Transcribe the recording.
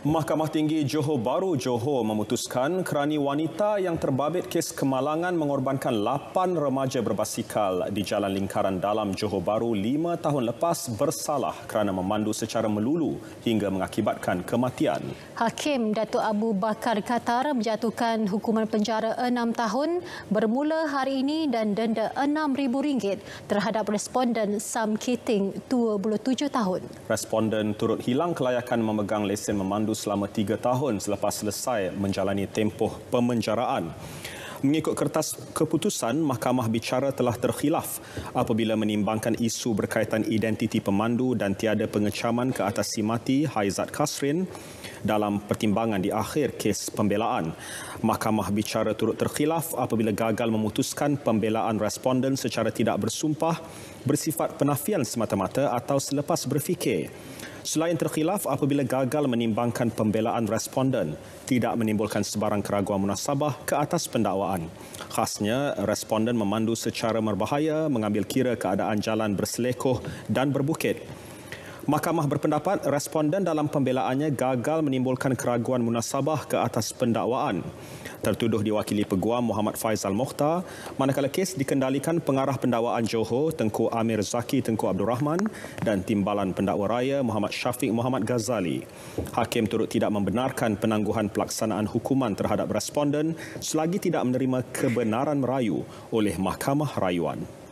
Mahkamah Tinggi Johor Baru Johor memutuskan kerani wanita yang terbabit kes kemalangan mengorbankan 8 remaja berbasikal di Jalan Lingkaran Dalam Johor Baru 5 tahun lepas bersalah kerana memandu secara melulu hingga mengakibatkan kematian. Hakim Datuk Abu Bakar Qatar menjatuhkan hukuman penjara 6 tahun bermula hari ini dan denda RM6,000 terhadap responden Sam Keating, 27 tahun. Responden turut hilang kelayakan memegang lesen memandu lalu selama tiga tahun selepas selesai menjalani tempoh pemenjaraan. Mengikut kertas keputusan, mahkamah bicara telah terkhilaf apabila menimbangkan isu berkaitan identiti pemandu dan tiada pengecaman ke atas si mati Haizat Kasrin dalam pertimbangan di akhir kes pembelaan. Mahkamah bicara turut terkhilaf apabila gagal memutuskan pembelaan responden secara tidak bersumpah bersifat penafian semata-mata atau selepas berfikir. Selain terkhilaf apabila gagal menimbangkan pembelaan responden tidak menimbulkan sebarang keraguan munasabah ke atas pendakwaan. Khasnya, responden memandu secara berbahaya mengambil kira keadaan jalan berselekoh dan berbukit. Mahkamah berpendapat responden dalam pembelaannya gagal menimbulkan keraguan munasabah ke atas pendakwaan. Tertuduh diwakili peguam Muhammad Faizal Mokhtar, manakala kes dikendalikan pengarah pendakwaan Johor Tengku Amir Zaki Tengku Abdul Rahman dan timbalan pendakwa raya Muhammad Syafiq Muhammad Ghazali. Hakim turut tidak membenarkan penangguhan pelaksanaan hukuman terhadap responden selagi tidak menerima kebenaran merayu oleh Mahkamah Rayuan.